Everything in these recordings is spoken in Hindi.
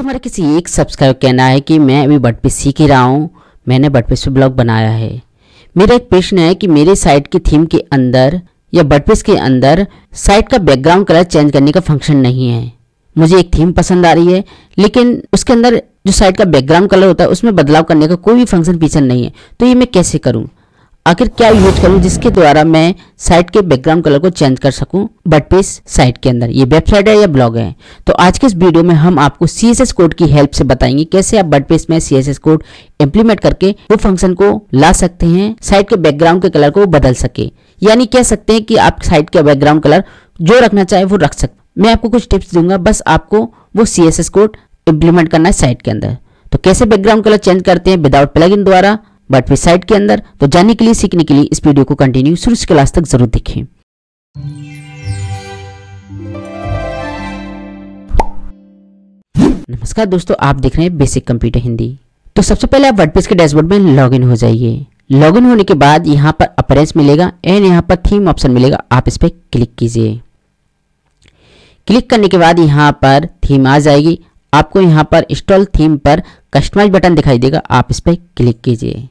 तुम्हारे किसी एक सब्सक्राइबर कहना है कि मैं अभी पे सीख ही रहा हूँ मैंने बट पे ब्लॉग बनाया है मेरा एक प्रश्न है कि मेरे साइट की थीम के अंदर या बटपेस के अंदर साइट का बैकग्राउंड कलर चेंज करने का फंक्शन नहीं है मुझे एक थीम पसंद आ रही है लेकिन उसके अंदर जो साइट का बैकग्राउंड कलर होता है उसमें बदलाव करने का कोई भी फंक्शन फीचर नहीं है तो ये मैं कैसे करूँ आखिर क्या यूज करूं जिसके द्वारा मैं साइट के बैकग्राउंड कलर को चेंज कर सकूं बट पेज साइट के अंदर ये वेबसाइट है या ब्लॉग है तो आज के इस वीडियो में हम आपको सी कोड की हेल्प से बताएंगे कैसे आप बट पेस में C S S code implement करके वो फंक्शन को ला सकते हैं साइट के बैकग्राउंड के कलर को बदल सके यानी कह सकते हैं कि आप साइट का बैकग्राउंड कलर जो रखना चाहे वो रख सकते मैं आपको कुछ टिप्स दूंगा बस आपको वो C S S code implement करना है साइट के अंदर तो कैसे बैकग्राउंड कलर चेंज करते हैं विदाउट प्लगइन द्वारा बट फिर साइट के अंदर तो जानने के लिए सीखने के लिए इस वीडियो को कंटिन्यू शुरू से क्लास तक जरूर देखें नमस्कार दोस्तों आप देख रहे हैं बेसिक कंप्यूटर हिंदी तो सबसे पहले आप वर्डप्रेस के डैशबोर्ड में लॉगिन हो जाइए लॉगिन होने के बाद यहाँ पर अपरेंस मिलेगा एंड यहाँ पर थीम ऑप्शन मिलेगा आप इस पर क्लिक कीजिए क्लिक करने के बाद यहाँ पर थीम आ जाएगी आपको यहाँ पर इंस्टॉल थीम पर कस्टमाइज बटन दिखाई देगा आप इस पर क्लिक कीजिए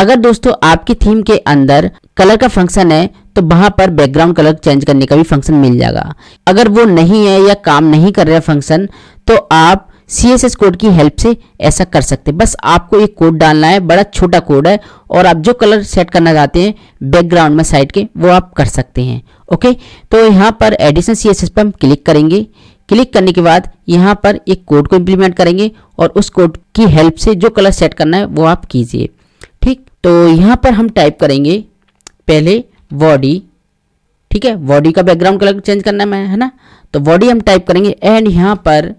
अगर दोस्तों आपकी थीम के अंदर कलर का फंक्शन है तो वहां पर बैकग्राउंड कलर चेंज करने का भी फंक्शन मिल जाएगा अगर वो नहीं है या काम नहीं कर रहा फंक्शन तो आप सी एस एस कोड की हेल्प से ऐसा कर सकते हैं बस आपको एक कोड डालना है बड़ा छोटा कोड है और आप जो कलर सेट करना चाहते हैं बैकग्राउंड में साइड के वो आप कर सकते हैं ओके तो यहाँ पर एडिशन सी एस एस पर हम क्लिक करेंगे क्लिक करने के बाद यहाँ पर एक कोड को इम्प्लीमेंट करेंगे और उस कोड की हेल्प से जो कलर सेट करना है वो आप कीजिए तो यहाँ पर हम टाइप करेंगे पहले बॉडी ठीक है बॉडी का बैकग्राउंड कलर चेंज करना है है ना तो बॉडी हम टाइप करेंगे एंड यहाँ पर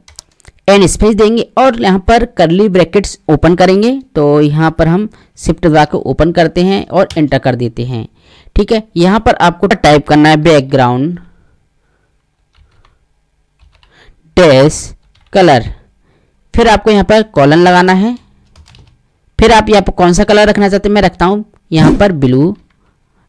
एंड स्पेस देंगे और यहाँ पर करली ब्रैकेट्स ओपन करेंगे तो यहाँ पर हम शिफ्ट दबा के ओपन करते हैं और एंटर कर देते हैं ठीक है यहाँ पर आपको टाइप करना है बैकग्राउंड डैश कलर फिर आपको यहाँ पर कॉलन लगाना है फिर आप यहाँ पर कौन सा कलर रखना चाहते हैं मैं रखता हूँ यहाँ पर ब्लू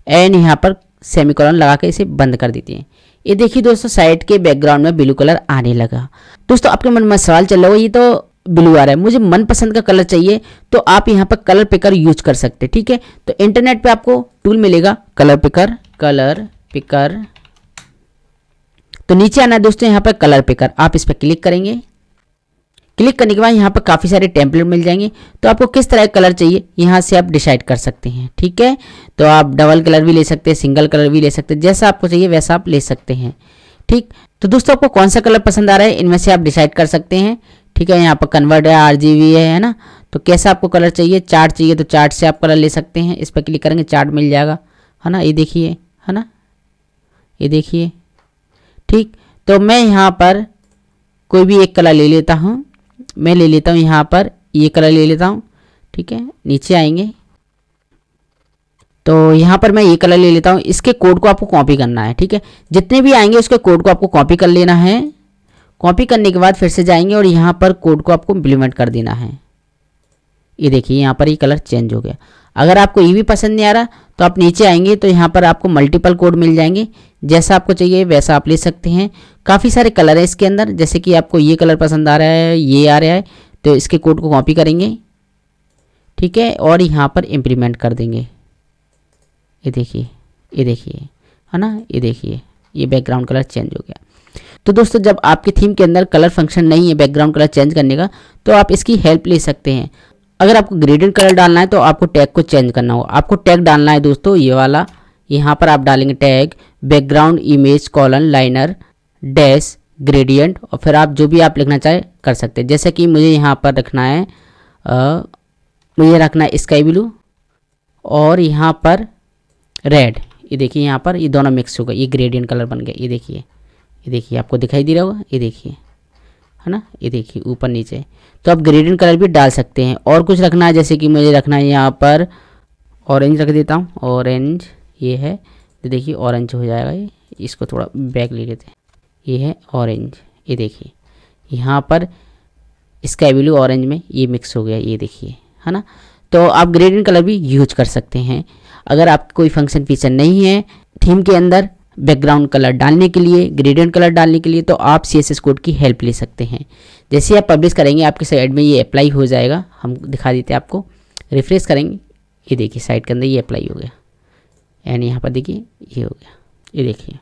एंड यहाँ पर सेमी कॉलन लगा के इसे बंद कर देते हैं ये देखिए दोस्तों साइड के बैकग्राउंड में ब्लू कलर आने लगा दोस्तों आपके मन में सवाल चल रहा हो ये तो ब्लू आ रहा है मुझे मनपसंद का कलर चाहिए तो आप यहाँ पर कलर पिकर यूज कर सकते हैं ठीक है तो इंटरनेट पे आपको टूल मिलेगा कलर पिकर कलर पिकर तो नीचे आना है दोस्तों यहाँ पर कलर पिकर आप इस पर क्लिक करेंगे क्लिक करने के बाद यहाँ पर काफ़ी सारे टेम्पलेट मिल जाएंगे तो आपको किस तरह का कलर चाहिए यहाँ से आप डिसाइड कर सकते हैं ठीक है तो आप डबल कलर भी ले सकते हैं सिंगल कलर भी ले सकते हैं जैसा आपको चाहिए वैसा आप ले सकते हैं ठीक तो दोस्तों आपको कौन सा कलर पसंद आ रहा है इनमें से आप डिसाइड कर सकते हैं ठीक है यहाँ पर कन्वर्ट है आर है है ना तो कैसा आपको कलर चाहिए चार्ट चाहिए तो चार्ट से आप कलर ले सकते हैं इस पर क्लिक करेंगे चार्ट मिल जाएगा है ना ये देखिए है ना ये देखिए ठीक तो मैं यहाँ पर कोई भी एक कलर ले लेता हूँ मैं ले लेता हूँ यहाँ पर ये कलर ले लेता हूँ ठीक है नीचे आएंगे तो यहाँ पर मैं ये कलर ले लेता हूँ इसके कोड को आपको कॉपी करना है ठीक है जितने भी आएंगे उसके कोड को आपको कॉपी कर लेना है कॉपी करने के बाद फिर से जाएंगे और यहाँ पर कोड को आपको इम्प्लीमेंट कर देना है ये देखिए यहाँ पर ये कलर चेंज हो गया अगर आपको ये भी पसंद नहीं आ रहा तो आप नीचे आएंगे तो यहाँ पर आपको मल्टीपल कोड मिल जाएंगे जैसा आपको चाहिए वैसा आप ले सकते हैं काफ़ी सारे कलर हैं इसके अंदर जैसे कि आपको ये कलर पसंद आ रहा है ये आ रहा है तो इसके कोड को कॉपी करेंगे ठीक है और यहाँ पर इम्प्लीमेंट कर देंगे ये देखिए ये देखिए है ना ये देखिए ये बैकग्राउंड कलर चेंज हो गया तो दोस्तों जब आपकी थीम के अंदर कलर फंक्शन नहीं है बैकग्राउंड कलर चेंज करने का तो आप इसकी हेल्प ले सकते हैं अगर आपको ग्रेडेड कलर डालना है तो आपको टैग को चेंज करना होगा आपको टैग डालना है दोस्तों ये वाला यहाँ पर आप डालेंगे tag background image colon linear dash gradient और फिर आप जो भी आप लिखना चाहें कर सकते हैं जैसे कि मुझे यहाँ पर रखना है आ, मुझे रखना है स्काई ब्लू और यहाँ पर रेड ये देखिए यहाँ पर ये दोनों मिक्स हो गए ये ग्रेडियंट कलर बन गया ये देखिए ये देखिए आपको दिखाई दे रहा होगा ये देखिए है ना ये देखिए ऊपर नीचे तो आप ग्रेडियंट कलर भी डाल सकते हैं और कुछ रखना है जैसे कि मुझे रखना है यहाँ पर ऑरेंज रख देता हूँ ऑरेंज ये है देखिए ऑरेंज हो जाएगा ये इसको थोड़ा बैक ले लेते हैं ये है ऑरेंज ये देखिए यहाँ पर स्काई ब्लू ऑरेंज में ये मिक्स हो गया ये देखिए है ना तो आप ग्रेडियंट कलर भी यूज कर सकते हैं अगर आप कोई फंक्शन फीचर नहीं है थीम के अंदर बैकग्राउंड कलर डालने के लिए ग्रेडियंट कलर डालने के लिए तो आप सी एस एस कोड की हेल्प ले सकते हैं जैसे आप पब्लिश करेंगे आपके साइड में ये अप्लाई हो जाएगा हम दिखा देते हैं आपको रिफ्रेश करेंगे ये देखिए साइड के अंदर ये अप्लाई हो गया एंड यहाँ पर देखिए ये हो गया ये देखिए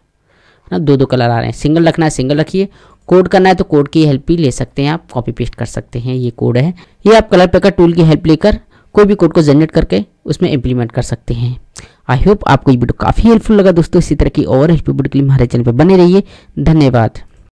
ना दो दो कलर आ रहे हैं सिंगल रखना है सिंगल रखिए कोड करना है तो कोड की हेल्प भी ले सकते हैं आप कॉपी पेस्ट कर सकते हैं ये कोड है ये आप कलर पेकर टूल की हेल्प लेकर कोई भी कोड को जनरेट करके उसमें इम्प्लीमेंट कर सकते हैं आई होप आपको ये वीडियो काफ़ी हेल्पफुल लगा दोस्तों इसी तरह की और हेल्पफुल वीडियो के लिए हमारे चैनल पर बने रहिए धन्यवाद